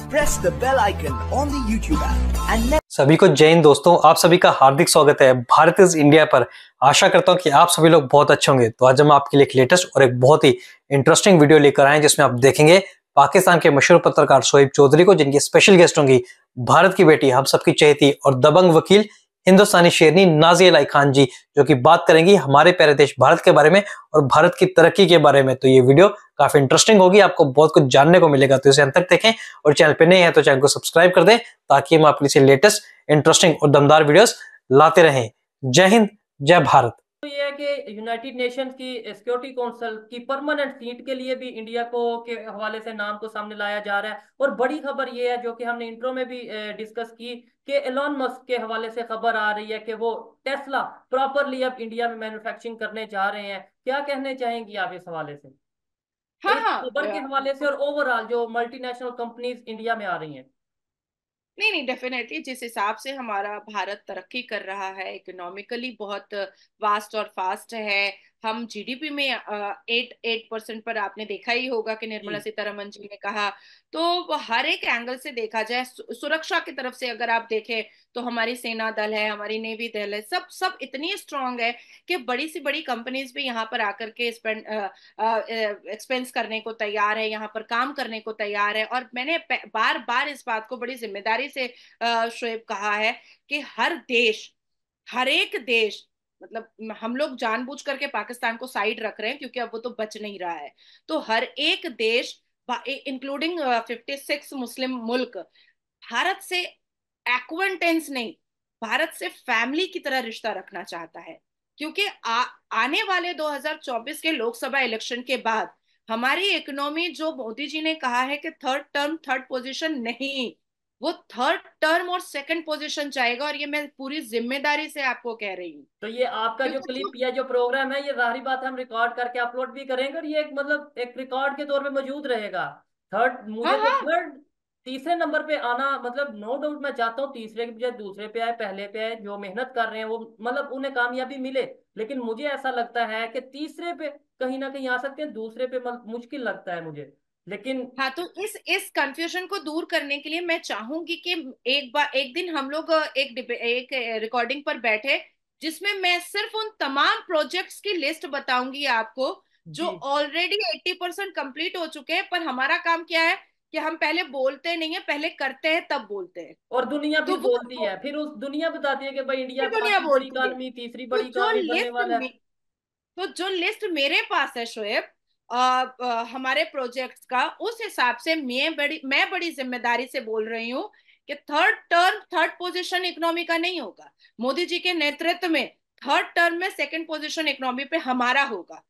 Press the bell icon on the सभी को जय हिंद दोस्तों आप सभी का हार्दिक स्वागत है भारत इज इंडिया पर आशा करता हूँ कि आप सभी लोग बहुत अच्छे होंगे तो आज हम आपके लिए एक लेटेस्ट और एक बहुत ही इंटरेस्टिंग वीडियो लेकर आए जिसमें आप देखेंगे पाकिस्तान के मशहूर पत्रकार सोहेब चौधरी को जिनकी स्पेशल गेस्ट होंगी भारत की बेटी हम सबकी चहेती और दबंग वकील हिंदुस्तानी शेरनी नाजी अलाई खान जी जो कि बात करेंगी हमारे प्यारे देश भारत के बारे में और भारत की तरक्की के बारे में तो ये वीडियो काफी इंटरेस्टिंग होगी आपको बहुत कुछ जानने को मिलेगा तो इसे अंत तक देखें और चैनल पे नए हैं तो चैनल को सब्सक्राइब कर दें ताकि हम आपके लिए लेटेस्ट इंटरेस्टिंग और दमदार वीडियोस लाते रहें जय हिंद जय भारत ये है कि यूनाइटेड नेशन की सिक्योरिटी काउंसिल की परमानेंट सीट के लिए भी इंडिया को के हवाले से नाम को सामने लाया जा रहा है और बड़ी खबर ये है जो कि हमने इंट्रो में भी डिस्कस की कि एलॉन मस्क के हवाले से खबर आ रही है कि वो टेस्ला प्रॉपरली अब इंडिया में मैन्युफैक्चरिंग करने जा रहे हैं क्या कहने चाहेंगी आप इस हवाले से हाँ, हाँ। के हवाले से और ओवरऑल जो मल्टीनेशनल कंपनीज इंडिया में आ रही है नहीं नहीं डेफिनेटली जिस हिसाब से हमारा भारत तरक्की कर रहा है इकोनॉमिकली बहुत वास्ट और फास्ट है हम जीडीपी में एट एट परसेंट पर आपने देखा ही होगा कि निर्मला सीतारमन जी ने कहा तो हर एक एंगल से देखा जाए सुरक्षा की तरफ से अगर आप देखें तो हमारी सेना दल है हमारी नेवी दल है सब सब इतनी स्ट्रांग है कि बड़ी सी बड़ी कंपनीज भी यहाँ पर आकर के एक्सपेंस करने को तैयार है यहाँ पर काम करने को तैयार है और मैंने बार बार इस बात को बड़ी जिम्मेदारी से शोएब कहा है कि हर देश हर एक देश मतलब हम लोग जानबूझ करके पाकिस्तान को साइड रख रहे हैं क्योंकि अब वो तो बच नहीं रहा है तो हर एक देश इंक्लूडिंग फिफ्टी सिक्स मुस्लिम मुल्क भारत से एक्वेंटेंस नहीं भारत से फैमिली की तरह रिश्ता रखना चाहता है क्योंकि आ, आने वाले 2024 के लोकसभा इलेक्शन के बाद हमारी इकोनॉमी जो मोदी जी ने कहा है कि थर्ड टर्म थर्ड पोजीशन नहीं वो थर्ड टर्म और सेकंड पोजीशन चाहेगा और ये मैं पूरी जिम्मेदारी से आपको कह रही हूँ तो ये आपका जो क्लिप या जो प्रोग्राम है ये जाहरी बात हम रिकॉर्ड करके अपलोड भी करेंगे और ये एक मतलब एक रिकॉर्ड के तौर पे मौजूद रहेगा थर्ड मुझे थर्ड हाँ, हाँ। तीसरे नंबर पे आना मतलब नो डाउट मैं चाहता हूँ तीसरे के बजाय दूसरे पे आए पहले पे आए जो मेहनत कर रहे हैं वो मतलब उन्हें कामयाबी मिले लेकिन मुझे ऐसा लगता है कि तीसरे पे कहीं ना कहीं आ सकते हैं दूसरे पे मुश्किल लगता है मुझे लेकिन हाँ तो इस इस कंफ्यूजन को दूर करने के लिए मैं चाहूंगी कि एक बार एक दिन हम लोग एक एक रिकॉर्डिंग पर बैठे जिसमें मैं सिर्फ उन तमाम प्रोजेक्ट्स की लिस्ट बताऊंगी आपको जो ऑलरेडी एट्टी परसेंट कम्प्लीट हो चुके हैं पर हमारा काम क्या है कि हम पहले बोलते नहीं है पहले करते हैं तब बोलते हैं और दुनिया भी तो बोलती है फिर उस दुनिया बताती है कि भाई इंडिया दुनिया बोलती तीसरी तो बड़ी तो जो लिस्ट तो जो लिस्ट मेरे पास है शोएब हमारे प्रोजेक्ट का उस हिसाब से मैं बड़ी मैं बड़ी जिम्मेदारी से बोल रही हूँ कि third term third position economy का नहीं होगा मोदी जी के नेतृत्व में थर्ड टर्म में सेकंड पोजीशन इकोनॉमी पे हमारा होगा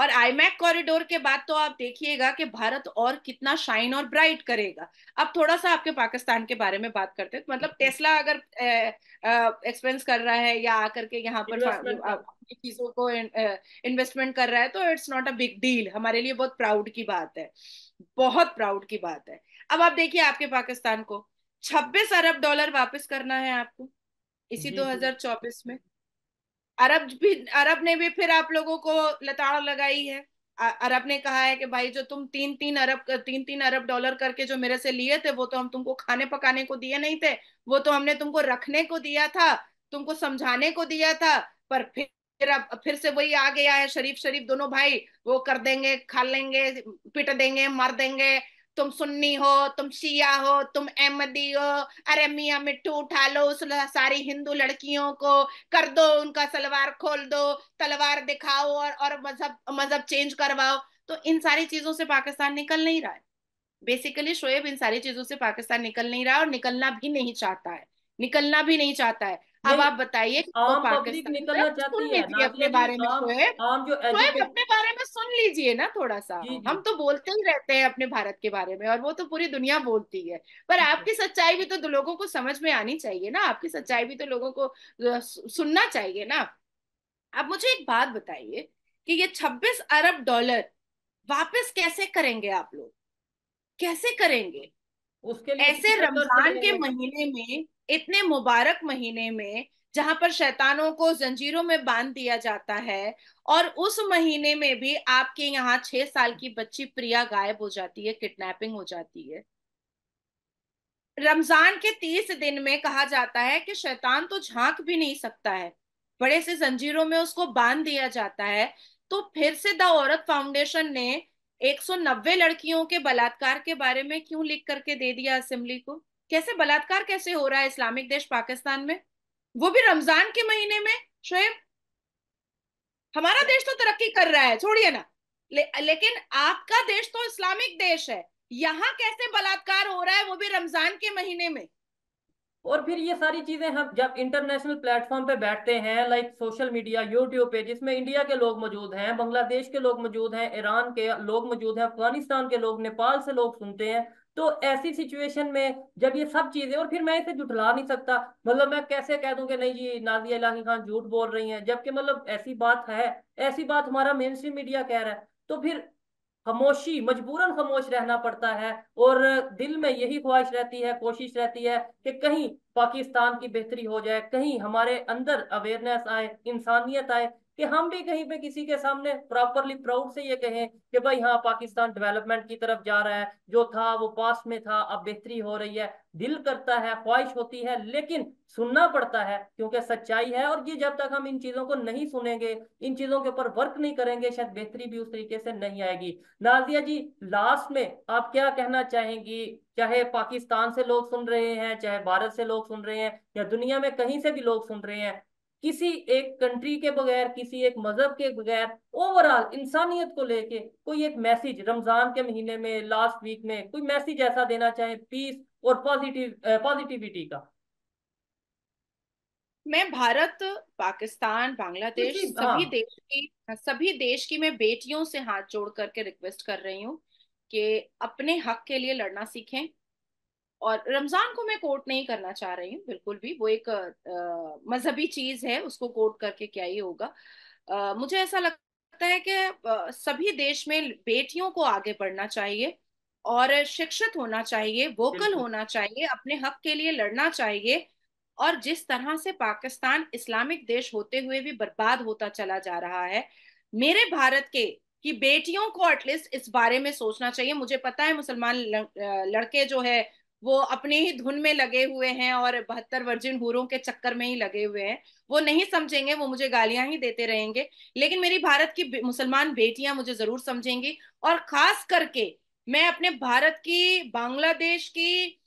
और आईमैक कॉरिडोर के बाद तो आप देखिएगा कि भारत और कितना शाइन और ब्राइट करेगा अब थोड़ा सा आपके पाकिस्तान के बारे में बात करते हैं तो मतलब टेस्ला हम्म। अगर एक्सपेंस कर रहा है या आकर के यहाँ पर चीजों को इन्वेस्टमेंट कर रहा है तो it's not a big deal हमारे लिए बहुत प्राउड की बात है बहुत प्राउड की बात है अब आप देखिए आपके पाकिस्तान को छब्बीस अरब डॉलर वापस करना है आपको इसी दो में अरब भी अरब ने भी फिर आप लोगों को लताड़ लगाई है अरब ने कहा है कि भाई जो तुम तीन तीन अरब तीन तीन अरब डॉलर करके जो मेरे से लिए थे वो तो हम तुमको खाने पकाने को दिए नहीं थे वो तो हमने तुमको रखने को दिया था तुमको समझाने को दिया था पर फिर अब फिर से वही आ गया है शरीफ शरीफ दोनों भाई वो कर देंगे खा लेंगे पिट देंगे मर देंगे तुम सुन्नी हो तुम शिया हो तुम अहमदी हो अरे मियाँ मिट्टू उठा लो उस सारी हिंदू लड़कियों को कर दो उनका सलवार खोल दो तलवार दिखाओ और और मजहब मजहब चेंज करवाओ तो इन सारी चीजों से पाकिस्तान निकल नहीं रहा है बेसिकली शोएब इन सारी चीजों से पाकिस्तान निकल नहीं रहा और निकलना भी नहीं चाहता है निकलना भी नहीं चाहता है अब आप बताइए मतलब अपने बारे में सुन लीजिए ना थोड़ा सा हम तो बोलते ही रहते हैं अपने भारत के बारे में और वो तो पूरी दुनिया बोलती है पर आपकी सच्चाई भी तो लोगों को समझ में आनी चाहिए ना आपकी सच्चाई भी तो लोगों को सुनना चाहिए ना आप मुझे एक बात बताइए कि ये 26 अरब डॉलर वापस कैसे करेंगे आप लोग कैसे करेंगे उसके लिए ऐसे रमजान के महीने में इतने मुबारक महीने में जहां पर शैतानों को जंजीरों में बांध दिया जाता है और उस महीने में भी आपके यहाँ छह साल की बच्ची प्रिया गायब हो जाती है किडनैपिंग हो जाती है रमजान के तीस दिन में कहा जाता है कि शैतान तो झांक भी नहीं सकता है बड़े से जंजीरों में उसको बांध दिया जाता है तो फिर से द औरत फाउंडेशन ने 190 लड़कियों के बलात्कार के बारे में क्यों लिख करके दे दिया असेंबली को कैसे बलात्कार कैसे हो रहा है इस्लामिक देश पाकिस्तान में वो भी रमजान के महीने में शोएब हमारा देश तो तरक्की कर रहा है छोड़िए ना ले, लेकिन आपका देश तो इस्लामिक देश है यहाँ कैसे बलात्कार हो रहा है वो भी रमजान के महीने में और फिर ये सारी चीजें हम जब इंटरनेशनल प्लेटफॉर्म पे बैठते हैं लाइक सोशल मीडिया यूट्यूब पे जिसमें इंडिया के लोग मौजूद हैं बांग्लादेश के लोग मौजूद हैं ईरान के लोग मौजूद हैं अफगानिस्तान के लोग नेपाल से लोग सुनते हैं तो ऐसी सिचुएशन में जब ये सब चीजें और फिर मैं इसे जुटला नहीं सकता मतलब मैं कैसे कह दूं कि नहीं जी नाजिया इलाही खान झूठ बोल रही हैं जबकि मतलब ऐसी बात है ऐसी बात हमारा मेन स्ट्रीम मीडिया कह रहा है तो फिर खामोशी मजबूरन खामोश रहना पड़ता है और दिल में यही ख्वाहिश रहती है कोशिश रहती है कि कहीं पाकिस्तान की बेहतरी हो जाए कहीं हमारे अंदर अवेयरनेस आए इंसानियत आए कि हम भी कहीं पे किसी के सामने प्रॉपरली प्राउड से ये कहें कि भाई हाँ पाकिस्तान डेवलपमेंट की तरफ जा रहा है जो था वो पास में था अब बेहतरी हो रही है दिल करता है ख्वाहिश होती है लेकिन सुनना पड़ता है क्योंकि सच्चाई है और ये जब तक हम इन चीजों को नहीं सुनेंगे इन चीजों के ऊपर वर्क नहीं करेंगे शायद बेहतरी भी उस तरीके से नहीं आएगी नाजिया जी लास्ट में आप क्या कहना चाहेंगी चाहे पाकिस्तान से लोग सुन रहे हैं चाहे भारत से लोग सुन रहे हैं या दुनिया में कहीं से भी लोग सुन रहे हैं किसी एक कंट्री के बगैर किसी एक मजहब के बगैर ओवरऑल इंसानियत को लेके कोई एक मैसेज रमजान के महीने में लास्ट वीक में कोई मैसेज ऐसा देना चाहे पीस और पॉजिटिव पॉजिटिविटी का मैं भारत पाकिस्तान बांग्लादेश सभी हाँ। देश की सभी देश की मैं बेटियों से हाथ जोड़ करके रिक्वेस्ट कर रही हूँ कि अपने हक के लिए लड़ना सीखें और रमजान को मैं कोट नहीं करना चाह रही हूँ बिल्कुल भी वो एक मजहबी चीज है उसको कोट करके क्या ही होगा आ, मुझे ऐसा लगता है कि सभी देश में बेटियों को आगे बढ़ना चाहिए और शिक्षित होना चाहिए वोकल होना चाहिए अपने हक के लिए लड़ना चाहिए और जिस तरह से पाकिस्तान इस्लामिक देश होते हुए भी बर्बाद होता चला जा रहा है मेरे भारत के कि बेटियों को एटलीस्ट इस बारे में सोचना चाहिए मुझे पता है मुसलमान लड़के जो है वो अपने ही धुन में लगे हुए हैं और बहत्तर वर्जिन हूरों के चक्कर में ही लगे हुए हैं वो नहीं समझेंगे वो मुझे गालियां ही देते रहेंगे लेकिन मेरी भारत की मुसलमान बेटियां मुझे जरूर समझेंगी और खास करके मैं अपने भारत की बांग्लादेश की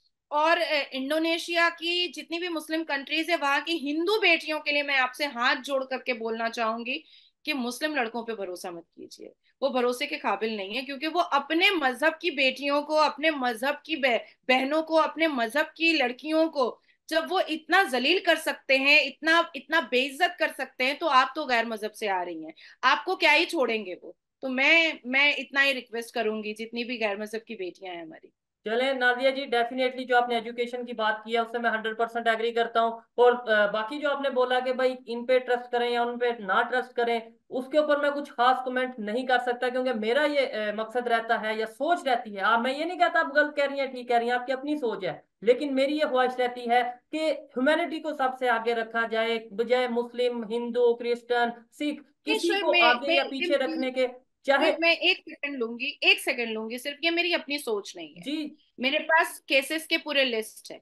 और इंडोनेशिया की जितनी भी मुस्लिम कंट्रीज है वहां की हिंदू बेटियों के लिए मैं आपसे हाथ जोड़ करके बोलना चाहूंगी कि मुस्लिम लड़कों पे भरोसा मत कीजिए वो भरोसे के काबिल नहीं है क्योंकि वो अपने मजहब की बेटियों को अपने मजहब की बहनों को अपने मजहब की लड़कियों को जब वो इतना जलील कर सकते हैं इतना इतना बेइज्जत कर सकते हैं तो आप तो गैर मजहब से आ रही हैं आपको क्या ही छोड़ेंगे वो तो मैं मैं इतना ही रिक्वेस्ट करूंगी जितनी भी गैर मजहब की बेटियां हैं हमारी चले नाजिया जी डेफिनेटली जो आपने एजुकेशन की बात की है उससे मैं हंड्रेड परसेंट एग्री करता हूँ और बाकी जो आपने बोला कि भाई इन पे ट्रस्ट करें या उन पे ना ट्रस्ट करें उसके ऊपर मैं कुछ खास कमेंट नहीं कर सकता क्योंकि मेरा ये मकसद रहता है या सोच रहती है आप हाँ, मैं ये नहीं कहता आप गलत कह रही हैं ठीक कह रही हैं आपकी अपनी सोच है लेकिन मेरी ये ख्वाहिश रहती है कि ह्यूमैनिटी को सबसे आगे रखा जाए बजाय मुस्लिम हिंदू क्रिश्चियन सिख किसी को आगे या पीछे रखने के चाहे मैं एक सेकंड लूंगी एक सेकंड लूंगी सिर्फ ये मेरी अपनी सोच नहीं है जी मेरे पास केसेस के पूरे लिस्ट है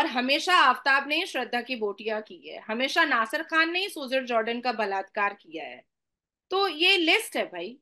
और हमेशा आफ्ताब ने श्रद्धा की बोटिया की है हमेशा नासिर खान ने सुजर जॉर्डन का बलात्कार किया है तो ये लिस्ट है भाई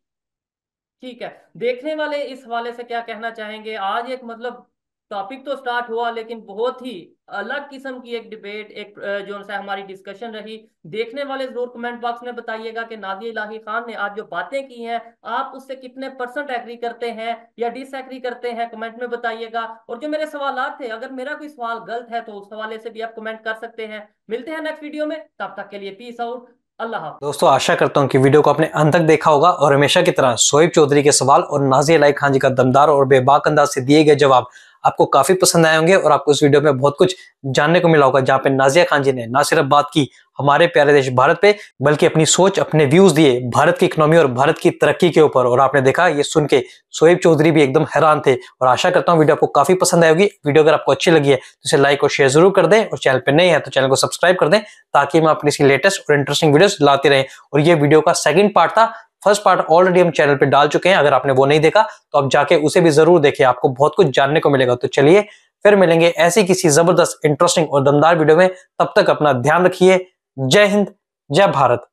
ठीक है देखने वाले इस हवाले से क्या कहना चाहेंगे आज एक मतलब टॉपिक तो स्टार्ट हुआ लेकिन बहुत ही अलग किस्म की एक डिबेट एक जो सा हमारी डिस्कशन रही देखने वाले जरूर कमेंट बॉक्स में बताइएगा कि नाजी इलाही खान ने आज जो बातें की हैं आप उससे कितने परसेंट एग्री करते हैं या डिसएग्री करते हैं कमेंट में बताइएगा और जो मेरे सवाल थे अगर मेरा कोई सवाल गलत है तो उस हवाले से भी आप कमेंट कर सकते हैं मिलते हैं नेक्स्ट वीडियो में तब तक के लिए पीस आउट अल्लाह दोस्तों आशा करता हूँ कि वीडियो को आपने अंत तक देखा होगा और हमेशा की तरह शोएब चौधरी के सवाल और नाजी लाई खान जी का दमदार और बेबाक अंदाज से दिए गए जवाब आपको काफी पसंद आए होंगे और आपको इस वीडियो में बहुत कुछ जानने को मिला होगा जहाँ पे नाजिया खान जी ने ना सिर्फ बात की हमारे प्यारे देश भारत पे बल्कि अपनी सोच अपने व्यूज दिए भारत की इकोनॉमी और भारत की तरक्की के ऊपर और आपने देखा ये सुन के सोएब चौधरी भी एकदम हैरान थे और आशा करता हूँ वीडियो आपको काफी पसंद आएगी वीडियो अगर आपको अच्छी लगी है तो इसे लाइक और शेयर जरूर कर दें और चैनल पर नहीं है तो चैनल को सब्सक्राइब कर दें ताकि मैं अपनी लेटेस्ट और इंटरेस्टिंग वीडियो लाते रहे और ये वीडियो का सेकेंड पार्ट था फर्स्ट पार्ट ऑलरेडी हम चैनल पे डाल चुके हैं अगर आपने वो नहीं देखा तो आप जाके उसे भी जरूर देखिए आपको बहुत कुछ जानने को मिलेगा तो चलिए फिर मिलेंगे ऐसी किसी जबरदस्त इंटरेस्टिंग और दमदार वीडियो में तब तक अपना ध्यान रखिए जय हिंद जय भारत